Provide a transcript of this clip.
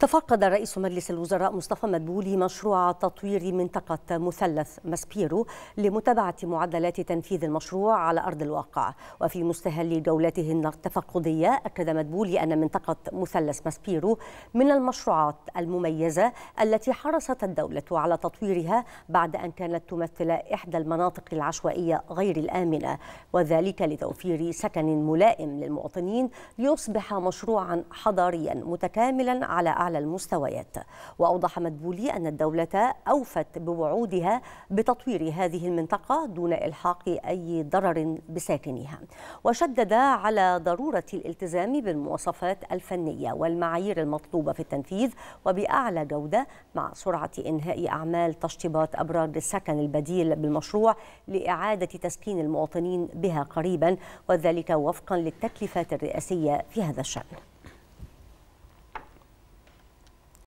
تفقد رئيس مجلس الوزراء مصطفى مدبولي مشروع تطوير منطقة مثلث ماسبيرو لمتابعة معدلات تنفيذ المشروع على أرض الواقع وفي مستهل جولته التفقدية أكد مدبولي أن منطقة مثلث ماسبيرو من المشروعات المميزة التي حرصت الدولة على تطويرها بعد أن كانت تمثل إحدى المناطق العشوائية غير الآمنة وذلك لتوفير سكن ملائم للمواطنين ليصبح مشروعا حضاريا متكاملا على أعلى المستويات وأوضح مدبولي أن الدولة أوفت بوعودها بتطوير هذه المنطقة دون إلحاق أي ضرر بساكنها وشدد على ضرورة الالتزام بالمواصفات الفنية والمعايير المطلوبة في التنفيذ وبأعلى جودة مع سرعة إنهاء أعمال تشطيبات أبراج السكن البديل بالمشروع لإعادة تسكين المواطنين بها قريبا وذلك وفقا للتكلفات الرئاسية في هذا الشأن